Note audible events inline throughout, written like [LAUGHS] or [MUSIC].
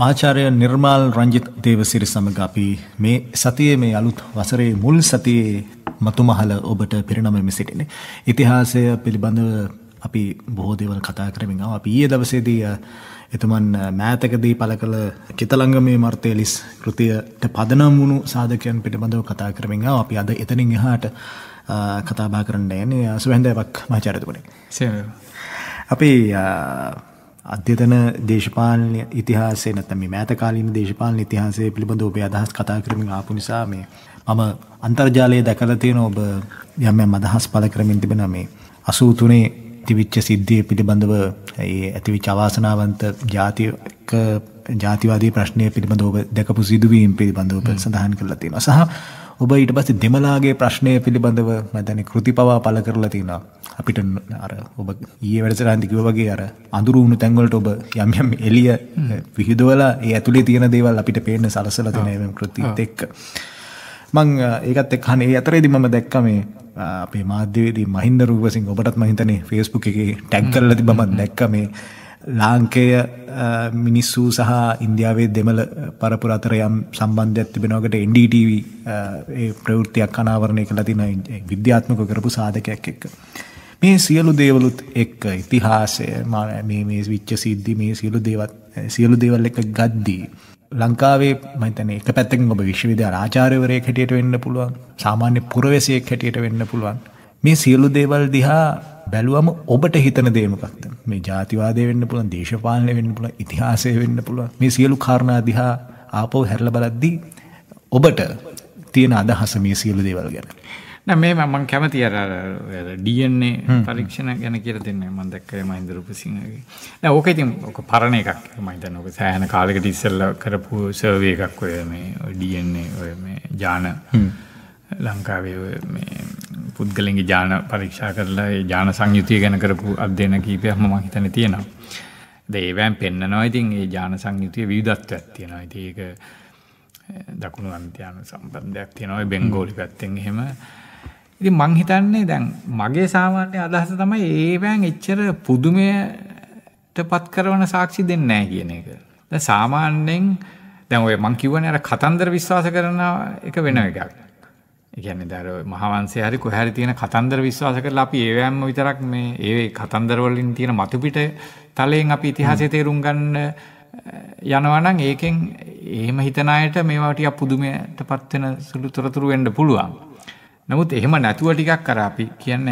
මාචාරය නිර්මාල් රංජිත් දේවසිරි සමඟ අපි මේ සතියේ මේ අලුත් වසරේ මුල් සතියේ මතුමහල ඔබට පිරිනමම සිටින. ඉතිහාසය පිළිබඳව අපි බොහෝ දේවල් කතා කරමින් ආවා. අපි ඊයේ දවසේදී එතුමන් මෑතකදී පළ කළ කිතලංගමේ මර්තේලිස් කෘතියට පදනම් වුණු සාධකයන් පිළිබඳව කතා කරමින් ආවා. අපි අද එතනින් එහාට කතා බහ කරන්න යන්නේ සුවඳාවක් මාචාර්යතුමනි. අපි අධ්‍යතන දේශපාලන ඉතිහාසය නැත්නම් මේ මෑත කාලීන දේශපාලන ඉතිහාසය පිළිබඳව ඔබේ අදහස් කතා කරමින් ආපු නිසා මේ මම අන්තර්ජාලයේ දැකලා තියෙන ඔබ යම් යම් අදහස් පළ කරමින් තිබෙන මේ 83 තිවිච්ච සිද්ධිය පිළිබඳව ඒ ඇතිවිච්ච අවාසනාවන්ත ජාතික ජාතිවාදී ප්‍රශ්නය පිළිබඳව ඔබ දැකපු සිදුවීම් පිළිබඳව ඔබ සඳහන් කරලා තියෙනවා සහ ඔබ ඊට පස්සේ දෙමලාගේ ප්‍රශ්නය පිළිබඳව මතන කෘති පවා පල කරලා තිනවා. අපිට අර ඔබ ඒ වැඩසරන්ති කිව වගේ අර අඳුරු වුණු තැන්වලට ඔබ යම්යම් එලිය විහිදවලා ඒ ඇතුළේ තියෙන දේවල් අපිට පේන සලසල තිනයම් කෘතිත් එක්ක. මං ඒකත් එක් හනේ අතරේදි මම දැක්ක මේ අපේ මාධ්‍යවේදී මහින්ද රූපසින් ඔබටත් මහිතනේ ෆේස්බුක් එකේ ටැග් කරලා තිබ්බ මම දැක්ක මේ ලාංකය මිනිස්සු සහ ඉන්දියාවේ දෙමළ පරපුර අතරයම් සම්බන්ධයක් තිබෙනවකට එන්ඩටව ප්‍රවෘත්තියක් අනාවරණය කළ තින විද්‍යාත්මක කරපු සාධකයක් එක්ක. මේ සියලු දේවලුත් එක්ක ඉතිහාසය මේ විච්ච සිද්ධි මේ සියලු දේවත් සියලු දේවල් එක ගද්දී. ලංකාවේ මතන එක පැත්තෙන් ඔබ විශ්වවිද රාචාරවරය හැටියට වෙන්න පුළුවන් සාමාන්‍ය පුරවැසයක් හැටියට වෙන්න පුළුවන්. මේ සියලු දේවල් දිහා බැලුවම ඔබට හිතන දේමකක්ද මේ ජාතිවාදය වෙන්න පුළුවන් දේශපාලනය වෙන්න පුළුවන් ඉතිහාසය වෙන්න පුළුවන් මේ සියලු කාරණා දිහා ආපෝ හැරල බලද්දී ඔබට තියෙන අදහස මේ සියලු දේවල් ගැන. මේ මං කැමති අර ඩියන්නේ පරීක්ෂණ ගැන කියර දෙන්න මන්දක්කය මහින්ද රූපසිංහගේ න ඕක ඉතින් ඕක පරණ එකක් මහිත නොක සෑන කාලෙකට ඉස්සල්ල කරපු සර්වය එකක් ඔය මේ ඩියන්නේ ඔය මේ ජාන. ලංකාවේ මේ පුද්ගලෙන්ගේ ජාන පරීක්ෂා කරලා ඒ ජාන සංයුතිය ගැන කරපු අධ්‍යයන කීපයක්ම මම හිතන්නේ තියෙනවා. ඒවෑන් පෙන්නනවා ඉතින් ඒ ජාන සංයුතිය විවිධත්වයක් තියෙනවා. ඉතින් ඒක දකුණු අන්තියාන සම්බන්ධයක් තියෙනවා බෙන්ගෝලි පැත්තෙන් එහෙම. ඉතින් මං හිතන්නේ දැන් මගේ සාමාන්‍ය අදහස තමයි ඒවෑන් එච්චර පුදුමයටපත් කරන සාක්ෂි දෙන්නේ නැහැ කියන එක. දැන් සාමාන්‍යයෙන් දැන් ඔය මං කිව්වනේ අර කතන්දර විශ්වාස කරන එක වෙන එකක්. එකන්නේ දර මහවන්සේ හරි කොහැරි තියෙන කතන්දර විශ්වාස කරලා අපි ඒවෑම්ම විතරක් මේ ඒ කතන්දරවලින් තියෙන මතුපිට තලයෙන් අපි ඉතිහාසය තේරුම් ගන්න යනවනම් ඒකෙන් එහෙම හිතනායට මේවාටිය පුදුමයට පත්වෙන සුළු තොරතුරු වෙන්ඩ පුළුවන්. නමුත් එහෙම නැතුව ටිකක් කර අපි කියන්න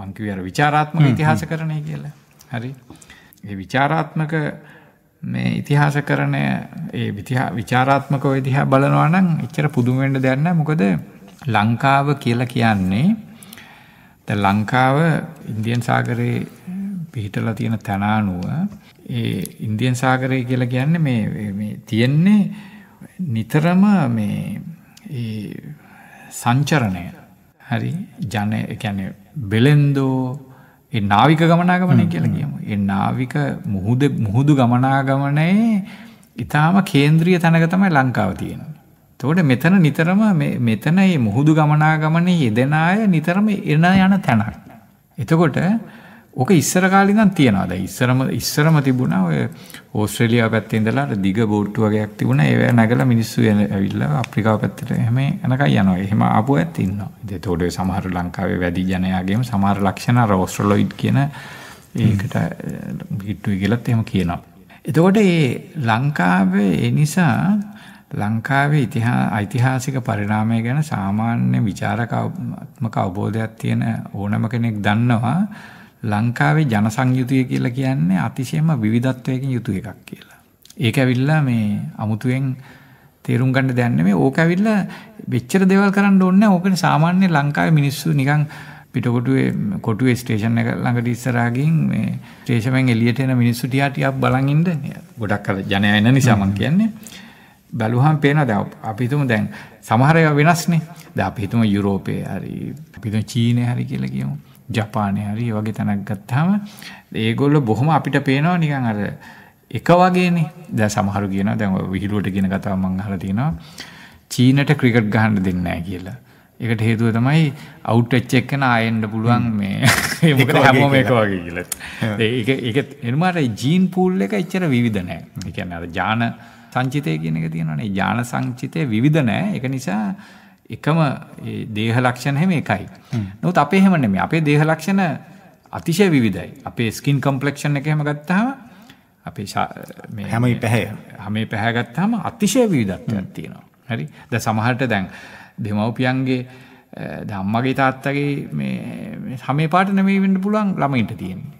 මංකිව අර විචාරාත්මක ඉතිහාස කරණය කියලා හරි ඒ විචාරාත්මක මේ ඉතිහාස කරණය ඒ විචාරාත්මක විදිහා බලනවනම් එච්චර පුදුමෙන්ට දෙන්න මොකද ලංකාව කියලා කියන්නේ ලංකාව ඉන්දියන් සාගරයේ පිහිටලා තියෙන තැනානුව ඒ ඉන්දියන් සාගරය කියලා කියන්නේ මේ තියෙන්නේ නිතරම මේ සංචරණය හරි ජන එකැන බෙලෙන්දෝ ඒ නාවික ගමනාගමනය කියලා කියමු. ඒ නාවික මුහුද මුහුදු ගමනාගමනයේ ඉතාම කේන්ද්‍රීය තැනක තමයි ලංකාව තියෙනවා. එතකොට මෙතන නිතරම මෙතන මේ මුහුදු ගමනාගමනේ යෙදෙන අය නිතරම එන යන තැනක්. එතකොට ඕක ඉස්සර කාලේ ඉඳන් තියනවා. දැන් ඉස්සරම ඉස්සරම තිබුණා ඔය ඕස්ට්‍රේලියාව පැත්තේ ඉඳලා අර දිග බෝට්ටු වගේක් තිබුණා. ඒව නැගලා මිනිස්සු ඇවිල්ලා අප්‍රිකාව පැත්තට එහෙම යනකම් යනවා. එහෙම ආපු ඇත් ඉන්නවා. ඉතින් එතකොට ඔය සමහර ලංකාවේ වැඩි ජනයාගේම සමහර ලක්ෂණ අර ඕස්ට්‍රලොයිඩ් කියන ඒකට පිටුයි කියලාත් එහෙම කියනවා. එතකොට මේ ලංකාවේ ඒ නිසා ලංකාවේ ඓතිහාසික පරිණාමය ගැන සාමාන්‍ය විචාරකාත්මක අවබෝධයක් තියෙන ඕනම කෙනෙක් දන්නවා ලංකාවේ ජන සංයුතිය කියලා කියන්නේ අතිශයම විවිධත්වයකින් යුතු එකක් කියලා. ඒක ඇවිල්ලා මේ අමුතුවෙන් තේරුම් ගන්න දෙයක් නෙමෙයි. ඕක ඇවිල්ලා මෙච්චර දේවල් කරන්න ඕනේ නැහැ. ඕකනේ සාමාන්‍ය ලංකාවේ මිනිස්සු නිකන් පිටකොටුවේ කොටුවේ ස්ටේෂන් එක ළඟට ඉස්සරහා ගිහින් මේ ස්ටේෂනෙන් එළියට එන මිනිස්සු ටිකක් ටිකක් බලන් ඉන්න. ගොඩක් අර ජනයා එන නිසා මම කියන්නේ. බැලුවහම පේනවා දැන් අපි හිතමු දැන් සමහර ඒවා වෙනස්නේ. දැන් අපි හිතමු යුරෝපේ හරි අපි හිතමු චීනේ හරි කියලා කියමු. ජපානේ හරි වගේ තැනක් ගත්තාම ඒගොල්ලෝ බොහොම අපිට පේනවා නිකන් අර එක වගේනේ. දැන් සමහරු කියනවා දැන් ඔය විහිළුවට කියන කතාව මම අහලා තිනවා. චීනට ක්‍රිකට් ගහන්න දෙන්නේ නැහැ කියලා. ඒකට හේතුව තමයි අවුට් වෙච්ච එකන ආයෙන්න පුළුවන් මේ ඒක [LAUGHS] හැමෝම එක වගේ කියලා. ඒක ඒක එනමාර ජීන් පූල් එක එච්චර විවිධ නැහැ. ඒ කියන්නේ අර ජාන සංචිතය කියන එක තියෙනවානේ. ඥාන සංචිතය විවිධ නෑ. ඒක නිසා එකම දේහ ලක්ෂණ හැම එකයි. නමුත් අපේ හැම නෙමෙයි. අපේ දේහ ලක්ෂණ අතිශය විවිධයි. අපේ ස්කින් කම්ප්ලෙක්ෂන් එක හැම ගත්තාම අපේ මේ හැම පැහැ හැම පැහැ ගත්තාම අතිශය විවිධත්වයක් තියෙනවා. හරි? දැන් සමහරට දැන් දෙමව්පියන්ගේ ධම්මගේ තාත්තගේ මේ හැම පාට නෙමෙයි වෙන්න පුළුවන් ළමයින්ට තියෙන්නේ.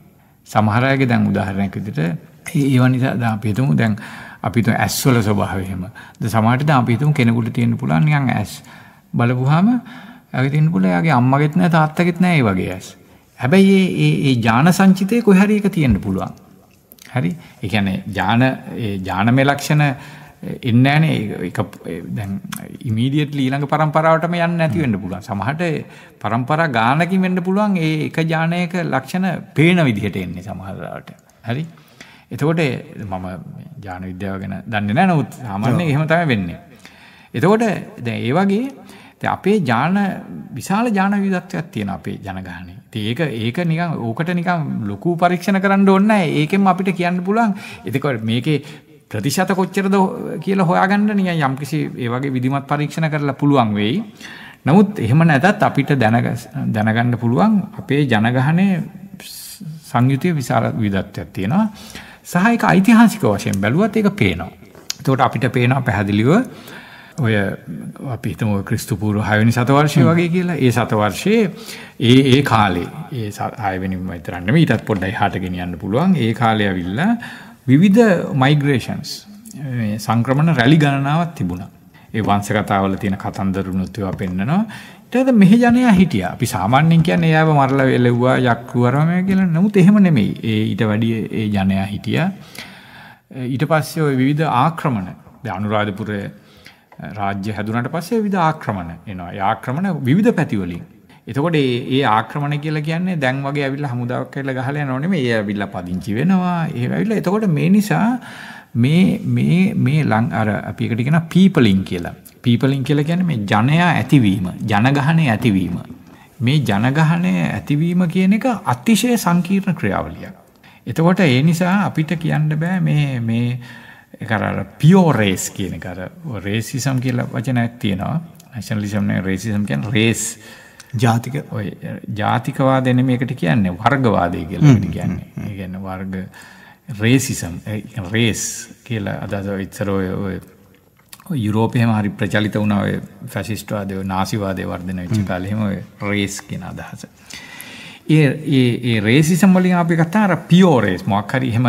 සමහර අයගේ දැන් උදාහරණයක් විදිහට ඒ නිසා දැන් අපි හිතමු දැන් අපිට ඇස්වල ස්වභාවය එහෙම. ද සමහරට දැන් අපි හිතමු කෙනෙකුට තියෙන්න පුළුවන් නිකන් ඇස් බලපුවාම ඇගේ තියෙන්න පුළුවන් එයාගේ අම්මගෙත් නැහැ තාත්තගෙත් නැහැ ඒ වගේ ඇස්. හැබැයි ඒ ඒ ඥාන සංචිතේ කොහේ හරි එක තියෙන්න පුළුවන්. හරි? ඒ කියන්නේ ඥාන ඒ ඥානමය ලක්ෂණ එන්නේ නැහනේ ඒක දැන් ඉමීඩියට්ලි ඊළඟ પરම්පරාවටම යන්නේ නැති වෙන්න පුළුවන්. සමහරට પરම්පරා ගානකින් වෙන්න පුළුවන් ඒ එක ඥානයක ලක්ෂණ පේන විදිහට එන්නේ සමහරවට. හරි? එතකොට මම ජාන විද්‍යාව ගැන දන්නේ නැහැ නමුත් සාමාන්‍යයෙන් එහෙම තමයි වෙන්නේ. එතකොට දැන් ඒ වගේ දැන් අපේ ජාන විශාල ජාන විවිධත්වයක් තියෙන අපේ ජනගහනේ. ඉතින් ඒක ඒක නිකන් ඕකට නිකන් ලොකු පරීක්ෂණ කරන්න ඕනේ නැහැ. ඒකෙන් අපිට කියන්න පුළුවන්. එතකොට මේකේ ප්‍රතිශත කොච්චරද කියලා හොයාගන්න නිකන් යම්කිසි ඒ වගේ විධිමත් පරීක්ෂණ කරලා පුළුවන් වෙයි. නමුත් එහෙම නැතත් අපිට දැනගන්න පුළුවන් අපේ ජනගහනේ සංයුතිය විශාල විවිධත්වයක් තියෙනවා. සහ ඒක ඓතිහාසික වශයෙන් බැලුවත් ඒක පේනවා. එතකොට අපිට පේනවා පැහැදිලිව ඔය අපි හිතමු ක්‍රිස්තු පූර්ව 6 වෙනි සතවර්ෂය වගේ කියලා. ඒ සතවර්ෂයේ ඒ ඒ කාලේ ඒ 6 වෙනි විතරක් නෙමෙයි ඊටත් පොඩ්ඩයි හාට ගෙනියන්න පුළුවන්. ඒ කාලේ ඇවිල්ලා විවිධ මයිග්‍රේෂන්ස් සංක්‍රමණ රැලි ගණනාවක් තිබුණා. ඒ වංශ කතාවල තියෙන කතන්දරුනුත් ඒවා පෙන්නනවා. එතකොට මෙහි ජනයා හිටියා. අපි සාමාන්‍යයෙන් කියන්නේ එයාව මරලා එළෙව්වා යක්කුවරම කියලා. නමුත් එහෙම නෙමෙයි. ඒ ඊට වැඩිය ඒ ජනයා හිටියා. ඊට පස්සේ ওই විවිධ ආක්‍රමණ දැන් අනුරාධපුරයේ රාජ්‍ය හැදුනට පස්සේ විවිධ ආක්‍රමණ එනවා. ඒ ආක්‍රමණ විවිධ පැතිවලින්. එතකොට මේ මේ ආක්‍රමණ කියලා කියන්නේ දැන් වගේ ඇවිල්ලා හමුදාවක් කියලා ගහලා යනව නෙමෙයි. ඒ ඇවිල්ලා පදිංචි වෙනවා. ඒ ඇවිල්ලා එතකොට මේ නිසා මේ මේ මේ ලං අර අපි එකට කියන පීපලින් කියලා. පීපලින් කියලා කියන්නේ මේ ජනයා ඇතිවීම ජනගහනය ඇතිවීම මේ ජනගහනය ඇතිවීම කියන එක අතිශය සංකීර්ණ ක්‍රියාවලියක්. එතකොට ඒ නිසා අපිට කියන්න බෑ මේ මේ කරර පියෝ රේස් කියන කර රේසිසම් කියලා වචනයක් තියෙනවා නැෂනලිසම් රේසිසම් කියන් රේස් ජාතික ඔය ජාතිකවා දෙන මේකට කියන්නේ වර්ගවාදය කියලාට කියන්නේ ගැන්න වර්ග රේසිසම් රේස් කියලා අදස ඉත්සරෝය ඔය යුරෝපයම හරි ප්‍රචලිත වුණාව ෆැසිස්ට්වාදය නාසිවාදය වර්ධන වෙච්චි කාලෙම රේස් කෙන අදහස. ඒ රේසි සම්බලින් අපි කතාර පියෝරේස් මොක් හරි එහෙම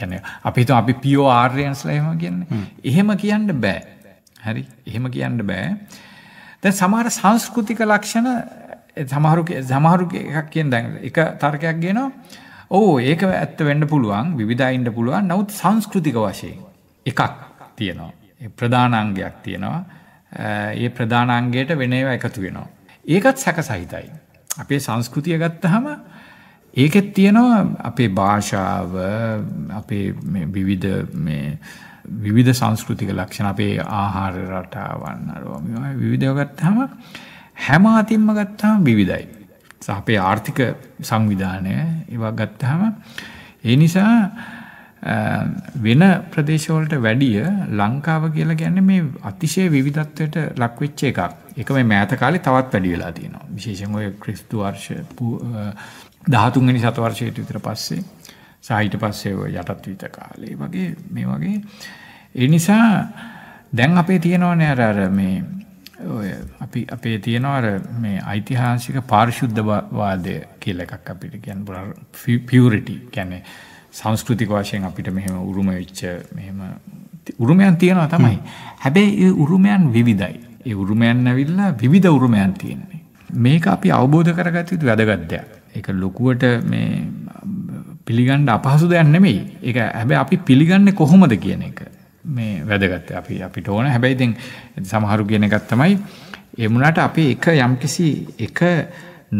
ගැන අපිතු අපි පියෝ ආර්යන්ස්ල එහෙම කියන්නේ එහෙම කියන්න බෑ හරි එහෙම කියන්න බෑ දැ සමහර සංස්කෘතික ලක්ෂණ සමහරු සමහරු එකක් කියෙන් දැන් එක තර්කයක් ගේනවා ඕ ඒක ඇත්ත වෙන්න පුළුවන් විධයින්ට පුළුවන් නවත් සංස්කෘතික වශයෙන් එකක් තියෙනවා ප්‍රධානාංගයක් තියෙනවා. ඒ ප්‍රධානාංගයට වෙන ඒවා එකතු වෙනවා. ඒකත් සැකසහිතයි. අපේ සංස්කෘතිය ගත්තහම ඒකෙත් තියෙනවා අපේ භාෂාව අපේ විවිධ මේ විවිධ සංස්කෘතික ලක්ෂණ අපේ ආහාර රටාවන් අරවා මේවා විවිධව ගත්තාම හැම අතින්ම ගත්තාම විවිධයි. සහ අපේ ආර්ථික සංවිධානය ඒවා ගත්තාම ඒ නිසා වෙන ප්‍රදේශවලට වැඩිය ලංකාව කියලා ගැන්න මේ අතිශය විවිධත්වයට ලක්වෙච්ච එකක් එක මේ මෑත කාලේ තවත් වැඩි වෙලා තියෙනවා විශේෂම ඔය ක්‍රිස්තු වර්ෂ දහතුන්ගනි සතවර්ශයට විතර පස්සේ සහිට පස්සේ යටත් විත කාලේ වගේ මේ වගේ ඒ නිසා දැන් අපේ තියෙනවන අර අර මේ ඔය අපි අපේ තියෙනවර මේ ඓතිහාසික පාර්ශුද්ධවාදය කියල එකක් අපිට ගැන් පියවරිටි කැනේ සංස්කෘතික වශයෙන් අපිට මෙහෙම උරුම වෙච්ච මෙහෙම උරුමයන් තියෙනවා තමයි. හැබැයි ඒ උරුමයන් විවිධයි. ඒ උරුමයන් නැවිලා විවිධ උරුමයන් තියෙන්නේ. මේක අපි අවබෝධ කරගත යුතු වැදගත් දෙයක්. ඒක ලොකුවට මේ පිළිගන්න අපහසු දෙයක් නෙමෙයි. ඒක හැබැයි අපි පිළිගන්නේ කොහොමද කියන එක මේ වැදගත්. අපි අපිට ඕන හැබැයි දැන් සමහරු කියන එකක් තමයි ඒ වුණාට අපි එක යම්කිසි එක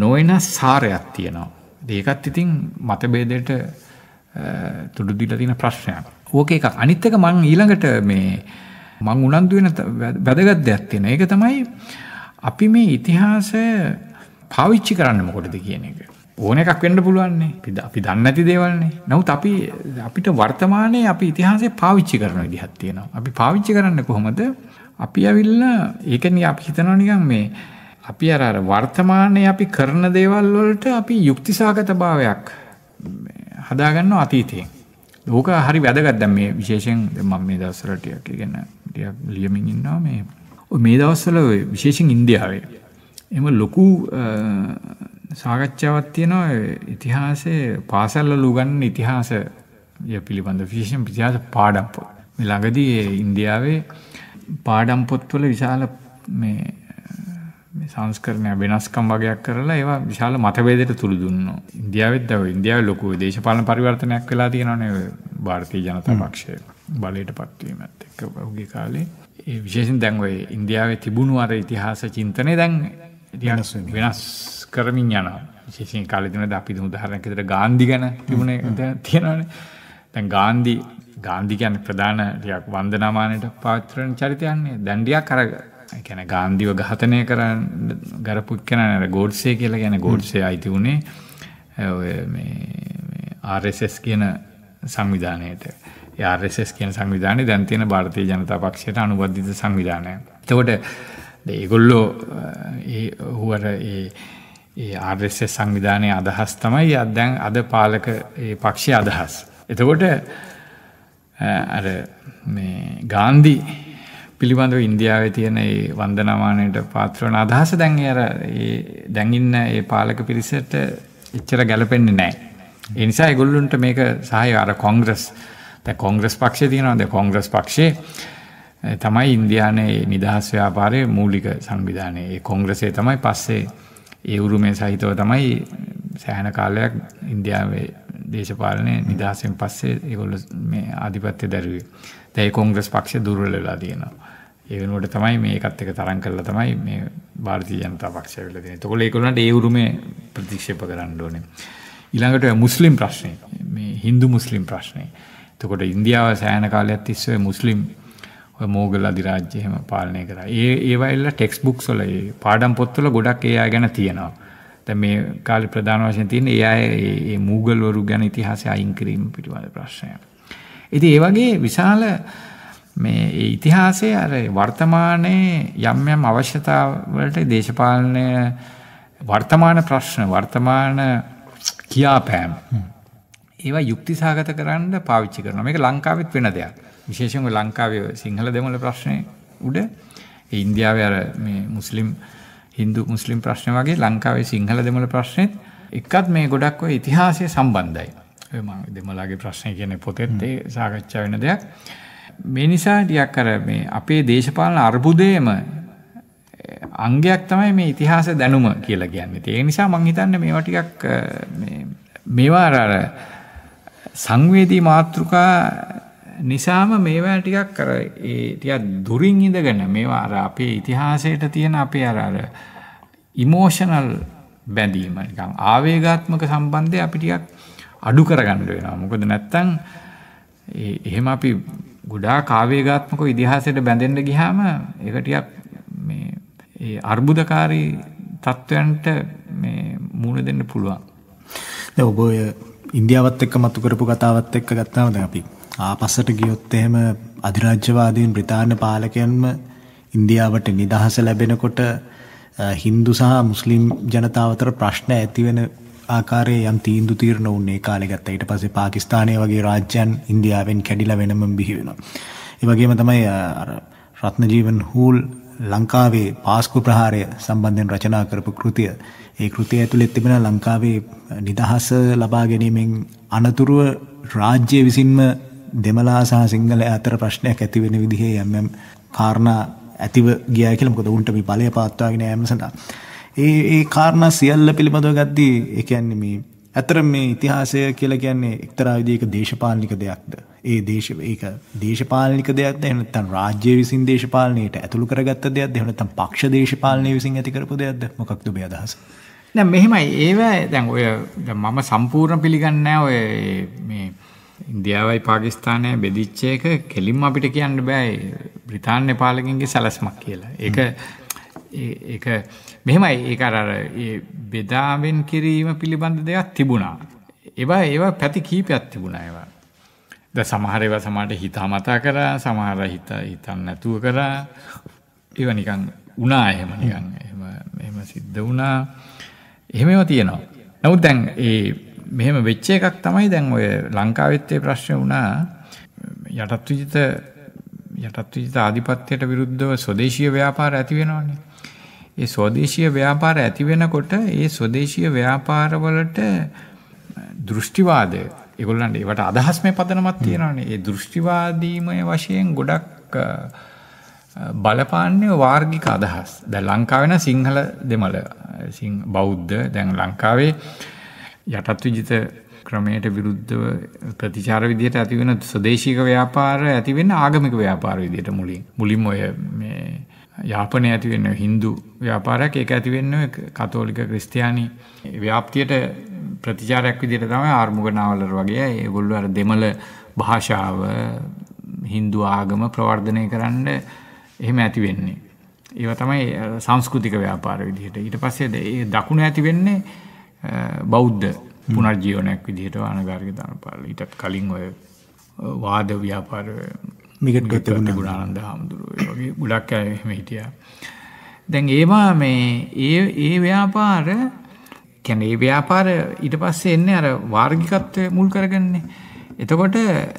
නොවන සාරයක් තියෙනවා. ඒකත් ඉතින් මතභේදයට තුඩු දිලා තියෙන ප්‍රශ්නයක්. ඕක එකක්. අනිත් එක මම ඊළඟට මේ මම උනන්දු වෙන වැදගත් දෙයක් තියෙනවා. ඒක තමයි අපි මේ ඉතිහාසය පාවිච්චි කරන්න මොකටද කියන එක. ඕන එකක් වෙන්න පුළුවන්නේ. අපි දන්නේ නැති දේවල්නේ. නමුත් අපි අපිට වර්තමානයේ අපි ඉතිහාසය පාවිච්චි කරන විදිහක් තියෙනවා. අපි පාවිච්චි කරන්නේ කොහොමද? අපි ඇවිල්ලා ඒකනේ අපි හිතනවා නිකන් මේ අපි අර වර්තමානයේ අපි කරන දේවල් වලට අපි යුක්තිසහගත භාවයක් හදාගන්නවා අතීතයෙන්. ඕක හරි වැදගත් දැන් මේ විශේෂයෙන් දැන් මම මේ දවස්වල ටිකක් ඉගෙන ටිකක් ලියමින් ඉන්නවා මේ මේ දවස්වල විශේෂයෙන් ඉන්දියාවේ එම ලොකු සාකච්ඡාවක් තියෙනවා ඉතිහාසයේ පාසල්වල උගන්වන ඉතිහාසය පිළිබඳ විශේෂයෙන් ඉතිහාස පාඩම් පොත්. මේ ළඟදී ඉන්දියාවේ පාඩම් පොත්වල විශාල මේ සංස්කරණය වෙනස්කම් වගේයක් කරලා ඒවා විශාල මතවේදයට තුළු දුන්නා. ඉන්දියාවෙත් දැන් ඉන්දියාවේ ලොකු දේශපාලන පරිවර්තනයක් වෙලා තියෙනවානේ ಭಾರತೀಯ ජනතා පක්ෂය බලයටපත් වීමත් එක්ක ඔහුගේ කාලේ. ඒ විශේෂයෙන් දැන් ඔය ඉන්දියාවේ තිබුණු අර ඉතිහාස චින්තනය දැන් වෙනස් කරමින් යනවා. විශේෂයෙන් කාලේ දිනද අපි උදාහරණයක් විදිහට ගාන්ධි ගැන තිබුණේ තියෙනවානේ. දැන් ගාන්ධි ගාන්ධි කියන්නේ ප්‍රධාන ටිකක් වන්දනාමානයට පාත්‍රන චරිතයන්නේ. දැන් ටිකක් අර ගැන ගාන්ධීව ඝාතනය කරන්න ගරපුක්කන ගෝඩ්සේ කියලා ගැන ගෝඩ්සේ අයිති වුණේ ආරSS කියන සංවිධානයට ආරSS කියන සංවිධානය දැන් තියෙන ಭಾರತೀಯ ජනතා පක්ෂයට අනුබද්ධිත සංවිධානය. එතකොට ඒගොල්ලෝ ඒ හුවර ඒ ඒ ආර්ස් සංවිධානය අදහස් තමයි අදැන් අද පාලක පක්ෂය අදහස්. එතකොට ගාන්ධී පිළිබඳව ඉන්දියාවේ තියෙන ඒ වන්දනාමානයට පාත්‍රවන අදහස දැන් අර දැඟින්න ඒ පාලක පිරිසට එච්චර ගැලපෙන්නේ නෑ. එනිසා ගොල්ලුන්ට මේක සහය අර කොංග්‍රස් ත කොංග්‍රස් පක්ෂ තියෙනවද කොංග්‍රස් පක්ෂේ තමයි ඉන්දයානයේ නිදහස් ව්‍යාපාරය මූලික සංවිධානය ඒ කොංග්‍රසේ තමයි පස්සේ ඒ උරුමය සහිතව තමයි සෑහන කාලයක් ඉන්දියාවේ දේශපාලනය නිදහසෙන් පස්සේ ඒගොල්ල මේ ආධිපත්‍ය දැරුවේ. දැයි කොංග්‍රස් පක්ෂය දුර්වල වෙලා තියෙනවා. ඒ වෙනුවට තමයි මේකත් එක තරම් කරලා තමයි මේ ಭಾರತೀಯ ජනතා පක්ෂය වෙලා තියෙන්නේ. එතකොට ඒගොල්ලන්ට ඒ උරුමේ ප්‍රතික්ෂේප කරන්න ඕනේ. ඊළඟට මුස්ලිම් ප්‍රශ්නේ මේ Hindu මුස්ලිම් ප්‍රශ්නේ. එතකොට ඉන්දියාව සෑහන කාලයක් තිස්සේ මුස්ලිම් ඔය මෝගල් අධිරාජ්‍ය එහෙම පාලනය කරා. ඒ ඒවයිල්ල ටෙක්ස් බුක්ස් වල ඒ පාඩම් පොත්වල ගොඩක් ඒ අය ගැන තියෙනවා. දැන් මේ කාලේ ප්‍රධාන වශයෙන් තියෙන ඒ අය මේ මූගල් වරු ගැන ඉතිහාසය අයින් කිරීම පිටිවල ප්‍රශ්නයක්. ඉතින් ඒ වගේ විශාල මේ ඉතිහාසයේ අර වර්තමානයේ යම් යම් අවශ්‍යතාවලට දේශපාලනය වර්තමාන ප්‍රශ්න වර්තමාන කියාපෑම් ඒවා යුක්තිසහගත කරන්න පාවිච්චි කරනවා. මේක ලංකාවෙත් වෙන දෙයක්. විශේෂයෙන්ම ලංකාවේ සිංහල දෙමළ ප්‍රශ්නේ උඩ ඉන්දියාවේ අර මේ මුස්ලිම් Hindu මුස්ලිම් ප්‍රශ්න වගේ ලංකාවේ සිංහල දෙමළ ප්‍රශ්නෙත් එකත් මේ ගොඩක් ඔය ඉතිහාසය සම්බන්ධයි. දෙමලාගේ ප්‍රශ්නය කියන පොතෙත් ඒ සාකච්ඡා වෙන දෙයක්. මේ නිසා ටිකක් අර මේ අපේ දේශපාලන අර්බුදයේම අංගයක් තමයි මේ ඉතිහාස දැනුම කියලා කියන්නේ. ඒ නිසා මම හිතන්නේ මේවා ටිකක් මේ මේවා අර සංවේදී මාතෘකා නිසාම මේවා ටිකක් කර ඒ ටිකක් දුරින් ඉඳගෙන මේවා අර අපේ ඉතිහාසයට තියෙන අපේ අර අර ඉමෝෂනල් බැඳීම නිකන් ආවේගාත්මක සම්බන්ධය අපි ටිකක් අඩු කරගන්න වෙනවා. මොකද නැත්තම් එහෙම අපි ගොඩා කාවේගාත්මක ඉතිහාසයට බැඳෙන්න ගියාම ඒක ටිකක් මේ ඒ අර්බුදකාරී තත්වයන්ට මේ මුහුණ දෙන්න පුළුවන්. දැන් ඔබ ඔය ඉන්දියාවත් එක්ක මතු කරපු කතාවත් එක්ක ගත්තාම දැන් අපි ආපස්සට ගියොත් එහෙම අධිරාජ්‍යවාදීන් බ්‍රිතාන්‍ය පාලකයන්ම ඉන්දියාවට නිදහස ලැබෙනකොට Hindu සහ මුස්ලිම් ජනතාව අතර ප්‍රශ්න ඇති වෙන ආකාරය යම් තීන්දු තීරණ උන්නේ කාලෙ ගත්තා. ඊට පස්සේ පාකිස්තානය වගේ රාජ්‍යයන් ඉන්දියාවෙන් කැඩිලා වෙනම බිහි වෙනවා. ඒ වගේම තමයි අර රත්නජීවන් හූල් ලංකාවේ පාස්කු ප්‍රහාරය සම්බන්ධයෙන් රචනා කරපු කෘතිය. ඒ කෘතිය ඇතුළෙත් තිබෙන ලංකාවේ නිදහස ලබා ගැනීමෙන් අනතුරුව රාජ්‍ය විසින්ම දෙමලා සහ සිංහල අතර ප්‍රශ්නයක් ඇතිවෙන විදිහේ යම් යම් කාරණා ඇතිව ගියා කියලා මොකද උන්ට මේ බලය පාත්වාගෙන යෑම සඳහා ඒ ඒ කාරණා සියල්ල පිළිබඳව ගද්දී ඒ කියන්නේ මේ ඇතර මේ ඉතිහාසය කියලා කියන්නේ එක්තරා විදිහක දේශපාලනික දෙයක්ද? ඒ දේශ ඒක දේශපාලනික දෙයක්ද? එහෙම නැත්නම් රාජ්‍ය විසින් දේශපාලනයට ඇතුළු කරගත්ත දෙයක්ද? එහෙම නැත්නම් පක්ෂ දේශපාලනය විසින් ඇති කරපු දෙයක්ද? මොකක්ද ඔබේ අදහස? දැන් මෙහෙමයි ඒව දැන් ඔය දැන් මම සම්පූර්ණ පිළිගන්නේ ඔය මේ ඉන්දියාවයි පාකිස්තානය බෙදිච්ච එක කෙලින්ම අපිට කියන්න බෑ බ්‍රිතාන්‍ය පාලකින්ගේ සැලැස්මක් කියලා. ඒක ඒක මෙහෙමයි ඒක අර ඒ බෙදාවෙන් කිරීම පිළිබඳ දෙයක් තිබුණා. ඒවා ඒවා පැති කීපයක් තිබුණා ඒවා. ද සමහර ඒවා සමහරට හිතාමතා කරා, සමහර හිත හිතන් නැතුව කරා. ඒවා නිකන් උනා එහෙම නිකන් එහෙම එහෙම සිද්ධ වුණා. එහෙම ඒවා තියෙනවා. නමුත් දැන් ඒ මෙහෙම වෙච්ච එකක් තමයි දැන් ඔය ලංකාවෙත් ඒ ප්‍රශ්න වුණා. යටත් විජිත යටත් විජිත ආධිපත්‍යයට විරුද්ධව ස්වදේශීය ව්‍යාපාර ඇති වෙනවනේ. ඒ ස්වදේශීය ව්‍යාපාර ඇති වෙනකොට ඒ ස්වදේශීය ව්‍යාපාරවලට දෘෂ්ටිවාදය ඒගොල්ලන්ට ඒවට අදහස් මේ පදනමක් තියෙනවානේ. ඒ දෘෂ්ටිවාදීමය වශයෙන් ගොඩක් බලපාන්නේ වාර්ගික අදහස්. දැන් ලංකාවේ නම් සිංහල දෙමළ බෞද්ධ දැන් ලංකාවේ යටත් විජිත ක්‍රමයට විරුද්ධව ප්‍රතිචාර විදියට ඇති වෙන ස්වදේශීය ව්‍යාපාර ඇති වෙන ආගමික ව්‍යාපාර විදියට මුලින් මුලින්ම ඔය මේ යාපනය ඇතිවෙන්න හින්දු ව්‍යාපාරයක් ඒක ඇතිවෙන්න කතෝලික ක්‍රස්තියානි ව්‍යාප්තියට ප්‍රතිචාරයක් විදිට තම ආර්මුගනාවලර වගේ ඒගොල්ලු අර දෙමල භාෂාව හින්දු ආගම ප්‍රවර්ධනය කරන්න එහෙම ඇතිවෙන්නේ. ඒව තමයි සංස්කෘතික ව්‍යාපාර විදිහට ඊට පස්සේ ඒ දකුණ ඇතිවෙන්නේ බෞද්ධ පුනර්ජීවනයක් විදිහට අනගාරික ධනපාල ඊටත් කලින් ඔය වාද ව්‍යාපාර මිගට ගොත්තගුණ ගුණානන්ද හාමුදුරුවෝ වගේ ගොඩක් අය එහෙම හිටියා. දැන් ඒවා මේ ඒ ඒ ව්‍යාපාර කියන්නේ ඒ ව්‍යාපාර ඊට පස්සේ එන්නේ අර වාර්ගිකත්වය මුල් කරගන්නේ. එතකොට ඒ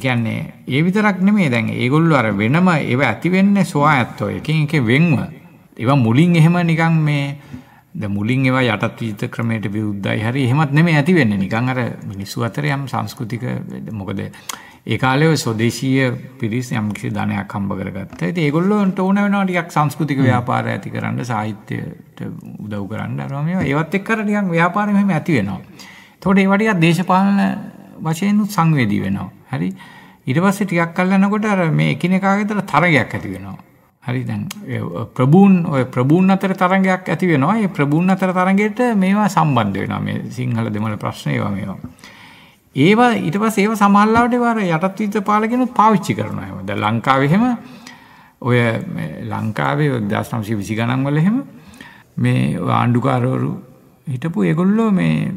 කියන්නේ ඒ විතරක් නෙමෙයි දැන් ඒගොල්ලෝ අර වෙනම ඒව ඇති වෙන්නේ සෝආයත්තෝ එකින් එක වෙන්ව. ඒවා මුලින් එහෙම නිකන් මේ දැන් මුලින් ඒවා යටත් විජිත ක්‍රමයට විරුද්ධයි. හරි එහෙමත් නෙමෙයි ඇති වෙන්නේ. නිකන් අර මිනිස්සු අතර යම් සංස්කෘතික මොකද ඒකාලය ස්වදේශීය පිරිස් යම්කිසි ධනයක් හම්බ කරගත්ත. ඉතින් ඒගොල්ලන්ට ඕන වෙනවා ටිකක් සංස්කෘතික ව්‍යාපාර ඇති කරන්න, සාහිත්‍යයට උදව් කරන්න. අරම මේවා ඒවත් එක්ක අර ටිකක් ව්‍යාපාර මෙහෙම ඇති වෙනවා. එතකොට ඒවා ටිකක් දේශපාලන වශයෙන් සංවේදී වෙනවා. හරි. ඊට පස්සේ ටිකක් කල් යනකොට අර මේ එකිනෙකාගේ අතර තරගයක් ඇති වෙනවා. හරි දැන් ප්‍රබූන් ඔය ප්‍රබූන් අතර තරගයක් ඇති වෙනවා. ඒ ප්‍රබූන් අතර තරගයට මේවා සම්බන්ධ වෙනවා. මේ සිංහල දෙමළ ප්‍රශ්න ඒවා මේවා. ඒවා ඊට පස්සේ ඒවා සමහරවට ඒවා යටත් විත්ත පාලගෙනුත් පාවිච්චි කරනවා එහෙම. දැන් ලංකාවේ එහෙම ඔය ලංකාවේ 1920 ගණන් වල එහෙම මේ ආණ්ඩුකාරවරු හිටපු ඒගොල්ලෝ මේ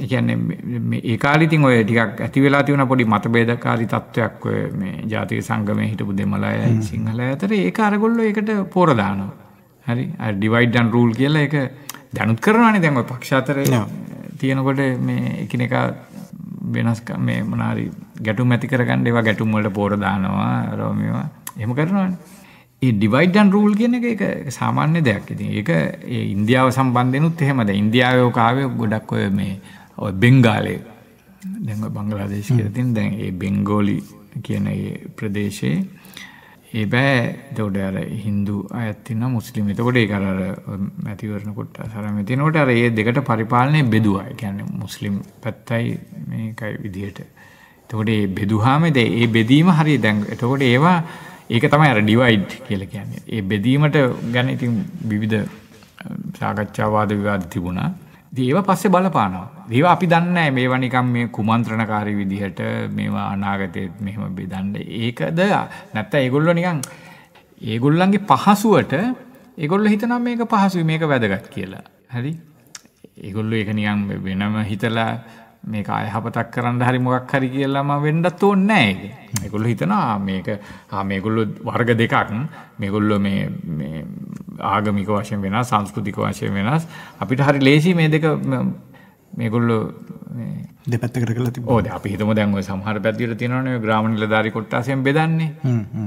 ඒ කියන්නේ මේ ඒ කාලේ ඉතින් ඔය ටිකක් ඇති වෙලා තියෙන පොඩි මතභේදකාරී තත්වයක් ඔය මේ ජාතික සංගමේ හිටපු දෙමළයයි සිංහලයි අතර ඒක අරගොල්ලෝ ඒකට පෝර දානවා. හරි. අර ඩිවයිඩ් ඇන් රූල් කියලා ඒක දැනුත් කරනවානේ දැන් ඔය පක්ෂ අතර තියෙනකොට මේ එකිනෙකා වෙනස් මේ මොනාරි ගැටුම් ඇති කරගන්න ඒවා ගැටුම් වලට පෝර දානවා රෝමියෝ එහෙම කරනවානේ ඒ ඩිවයිඩ් ඇන් රූල් කියන එක ඒක සාමාන්‍ය දෙයක්. ඉතින් ඒක ඒ ඉන්දියාව සම්බන්ධෙනුත් එහෙමද. ඉන්දියාවේ ඔකාවේ ගොඩක් ඔය මේ ඔය බෙන්ගාලේ දැන් ඔය බංගලාදේශ කියලා තියෙන දැන් ඒ බෙන්ගෝලි කියන ඒ ප්‍රදේශයේ ඒ බෑ එතකොට අර Hindu අයත් ඉන්නවා මුස්ලිම්. එතකොට ඒක අර මැතිවරණ කොටස අර මෙතනකොට අර මේ දෙකට පරිපාලනය බෙදුවා. ඒ කියන්නේ මුස්ලිම් පැත්තයි මේකයි විදිහට. එතකොට මේ බෙදුවාම දැන් මේ බෙදීම හරිය දැන් එතකොට ඒවා ඒක තමයි අර ඩිවයිඩ් කියලා කියන්නේ. ඒ බෙදීමට ගැන ඉතින් විවිධ සාකච්ඡා වාද විවාද තිබුණා. ඒව පස්සේ බලපානවා. ඒව අපි දන්නේ මේවා නිකන් මේ කුමන්ත්‍රණකාරී විදිහට මේවා අනාගතයේ මෙහෙම බෙදන්න. ඒකද නැත්නම් ඒගොල්ලෝ නිකන් ඒගොල්ලන්ගේ පහසුවට ඒගොල්ලෝ හිතනවා මේක පහසුයි මේක වැදගත් කියලා. හරි? ඒගොල්ලෝ ඒක නිකන් වෙනම හිතලා මේක අයහපතක් කරන්න හරි මොකක් හරි කියලා මම වෙන්නත් ඕනේ නැහැ ඒක. මේගොල්ලෝ හිතනවා මේක ආ මේගොල්ලෝ වර්ග දෙකක් මේගොල්ලෝ මේ මේ ආගමික වශයෙන් වෙනස් සංස්කෘතික වශයෙන් වෙනස් අපිට හරි ලේසි මේ දෙක මේගොල්ලෝ මේ දෙපැත්තකට කරලා තිබුණා. ඔව් අපි හිතමු දැන් ওই සමහර පැතිවල තියෙනවනේ ග්‍රාම නිලධාරි කොට්ටාසයෙන් බෙදන්නේ.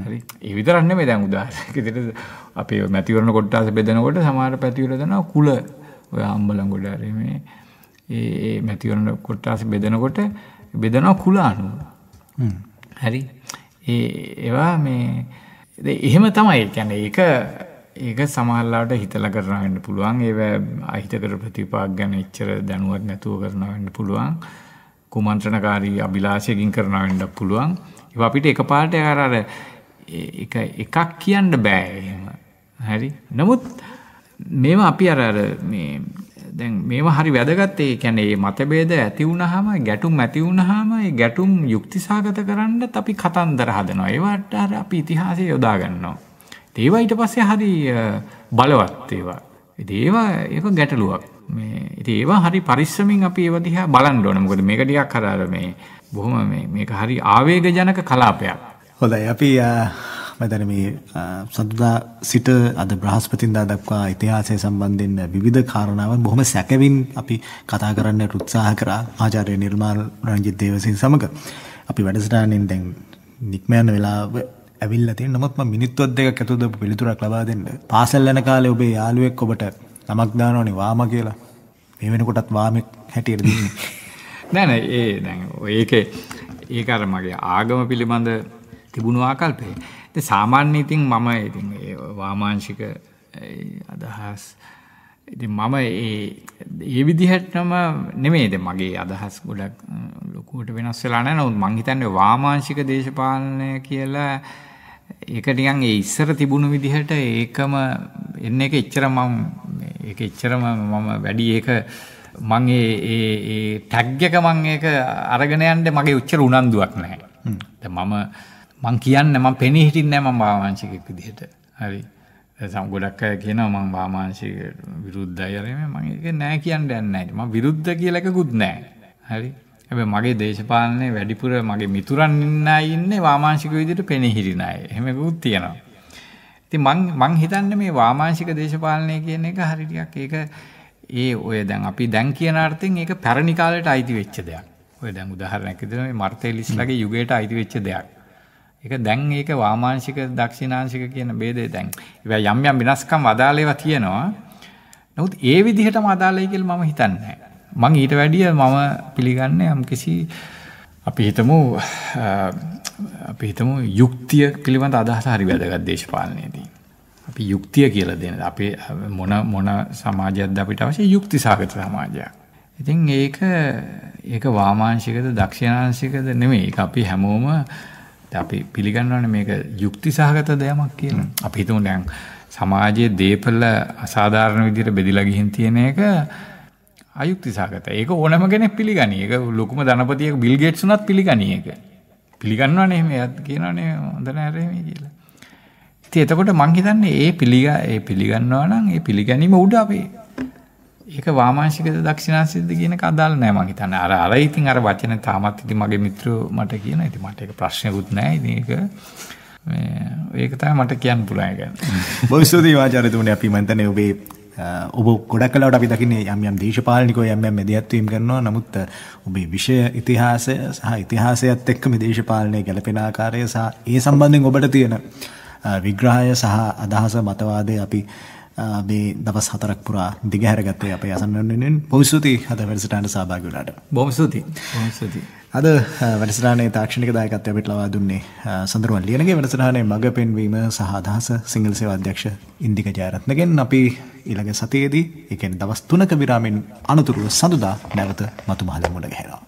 හරි. ඒ විතරක් නෙමෙයි දැන් උදාහරණයක් විදිහට අපි මැතිවරණ කොට්ටාස බෙදනකොට සමහර පැතිවල දෙනවා කුල ඔය අම්බලංගොඩ හරි මේ ඒ මැතිවරණ කොට්ටාස බෙදනකොට බෙදනවා කුලානුව හරි ඒ ඒවා මේ එහෙම තමයි කැන ඒක ඒක සමහල්ලාට හිතල කරනවෙන්න පුළුවන් ඒ අහිතකර ප්‍රතිපාක් ගැන එච්චර දැනුවත් නැතුව කරනවෙන්න පුළුවන් කුමන්ත්‍රණකාරී අභිලාශයකින් කරනවෙන්න පුළුවන් ඒ අපිට එක පාට අරර එකක් කියන්න බෑ එහෙම හරි නමුත් මේම අපි අරර මේ දැන් මේවා හරි වැදගත් ඒ කියන්නේ මේ මතභේද ඇති වුනහම ගැටුම් ඇති වුනහම ඒ ගැටුම් යුක්තිසහගත කරන්නත් අපි කතන්දර හදනවා. ඒවට අර අපි ඉතිහාසය යොදා ගන්නවා. ඒවා ඊට පස්සේ හරි බලවත් ඒවා. ඒවා ඒක ගැටලුවක්. මේ ඉතින් ඒවා හරි පරිස්සමින් අපි ඒව දිහා බලන්න ඕනේ. මොකද මේක ටිකක් අර මේ බොහොම මේ මේක හරි ආවේගජනක කලාපයක්. හොඳයි අපි මතන මේ සතුදා සිට අද බ්‍රහස්පතින්දා දක්වා ඉතිහාසය සම්බන්ධෙන් විධ කාරණාවන් බොහොම සැකවින් අපි කතා කරන්න රුත්සාහ කරා ආචාරය නිර්මාල් රංජිත් දේවසින් සමඟ. අපි වැඩසටානෙන් දැන් නික්මයන්න වෙලාව ඇවිල්ලති නමුත්ම මිනිත්තුවත් දෙක ඇතුද පිළිතුරක් ලබා දෙන්න පාසල් ලන කාලේ ඔබේ යාළුවෙක් ඔබට නමක් දානෝනි වාම කියලා මේ වෙනකොටත් වාමෙක් හැටියට දෙන්නේ. [LAUGHS] නෑන ඒ දැන් ඒක ඒකර මගේ ආගම පිළිබඳ තිබුණු ආකල්පේ සාමාන්‍ය ඉතින් මම ඉතින් වාමාංශික අදහස් ඉතින් මම ඒ විදිහටම නෙමේද මගේ අදහස් ගොඩක් ලොකුවට වෙනස් වෙලා නැහැ නමුත් මං හිතන්නේ වාමාංශික දේශපාලනය කියලා ඒක නිකන් ඒ ඉස්සර තිබුණු විදිහට ඒකම එන්න එක එච්චර මම ඒක එච්චරම මම වැඩි ඒක මං ඒ ඒ ඒ ටැග් එක මං ඒක අරගෙන යන්න මගේ උච්චර උනන්දුවක් නැහැ. දැන් මම මං කියන්න මම පෙනී හිටින්නේ නැහැ මම වාමාංශිකෙක් විදිහට. හරි. සම ගොඩක් අය කියනවා මං වාමාංශික විරුද්ධයි අර මේ මම ඒක නෑ කියන්න යන්නේ නැහැ. මම විරුද්ධ කියලා එකකුත් නැහැ. හරි. හැබැයි මගේ දේශපාලනේ වැඩිපුර මගේ මිතුරන් ඉන්න අය ඉන්නේ වාමාංශික විදිහට පෙනී හිටින අය. එහෙම එකකුත් තියෙනවා. ඉතින් මං මං හිතන්නේ මේ වාමාංශික දේශපාලනය කියන එක හරි ටිකක් ඒක ඒ ඔය දැන් අපි දැන් කියන අර්ථයෙන් ඒක පැරණි කාලයට අයිති වෙච්ච දෙයක්. ඔය දැන් උදාහරණයක් විදිහට මේ මර්තේලිස්ලාගේ යුගයට අයිති වෙච්ච දෙයක්. ඒක දැන් ඒක වාමාංශික දක්ෂිනාංශික කියන ભેදේ දැන් ඒවා යම් යම් විනාශකම් අදාළ තියෙනවා. නමුත් ඒ විදිහටම අදාළයි කියලා මම හිතන්නේ මං ඊට වැඩිය මම පිළිගන්නේ යම්කිසි අපි හිතමු අපි හිතමු යුක්තිය පිළිබඳ අදහස හරි වැදගත් දේශපාලනයේදී. අපි යුක්තිය කියලා දෙන අපේ මොන මොන සමාජයක්ද අපිට අවශ්‍ය යුක්ති සාගත සමාජයක්. ඉතින් ඒක ඒක වාමාංශිකද දක්ෂිනාංශිකද නෙමෙයි. ඒක අපි හැමෝම අපි පිළිගන්නවන මේක යුක්ති සහගත දෙයමක් කියන අපි හිතුම දැන් සමාජයේ දේපල අසාධාරණ විදිහට බෙදිලා ගිහින් තියෙන එක අයුක්ති සහගත. ඒක ඕනම කෙනෙක් පිළිගනි. ඒක ලොකුම ධනපතියෙක් බිල් ගේට්ස් උනත් පිළිගනි ඒක. පිළිගන්නවනේ එහෙම එයත් කියනවනේ හොඳ නෑ රෙමේ කියලා. ඉතින් එතකොට මං හිතන්නේ ඒ පිළිගා ඒ පිළිගන්නවා නම් ඒ පිළිගැනීම උඩ අපේ ඒක වාමාංශිකද දක්ෂිනාංශිකද කියනක අදාළ නෑ මං හිතන්නේ. අර අර ඉතින් අර වචන තාමත් ඉතින් මගේ මිත්‍රයෝ මට කියන. ඉතින් මට ඒක ප්‍රශ්නයකුත් නෑ. ඉතින් ඒක මේ ඒක තමයි මට කියන්න පුළුවන් ඒක. [LAUGHS] බොහොම ස්තුතියි වාචාරතුමනි අපි මම හිතන්නේ ඔබේ ඔබ ගොඩක් කලාවට අපි දකින්නේ යම් යම් දේශපාලනිකව යම් යම් මැදිහත්වීම් කරනවා නමුත් ඔබේ විෂය ඉතිහාසය සහ ඉතිහාසයත් එක්ක මේ දේශපාලනය ගැලපෙන ආකාරය සහ ඒ සම්බන්ධයෙන් ඔබට තියෙන විග්‍රහය සහ අදහස මතවාදය අපි මේ දවස් හතරක් පුරා දිගහැරගත්තේ අපේ අසන්නන්නෙන් පොමිස්තුති හද වැඩසටාන සභාගලාට බොමස්තුති ොමස්තුති. අද වැඩසටානේ තාක්ෂණික දායකත්වය අපිට ලබා දුන්නේ සඳරුවන් ලියනගේ වැඩසටානේ මඟ පෙන්වීම සහ අදහස සිංහල සේවා අධ්‍යක්ෂ ඉන්දික ජයරත්නගෙන් අපි ඊළඟ සතියේදී ඒ කියන්නේ දවස් 3ක විරාමෙන් අනතුරුව සඳුදා නැවත මතුමහල මුණ ගැහෙනවා.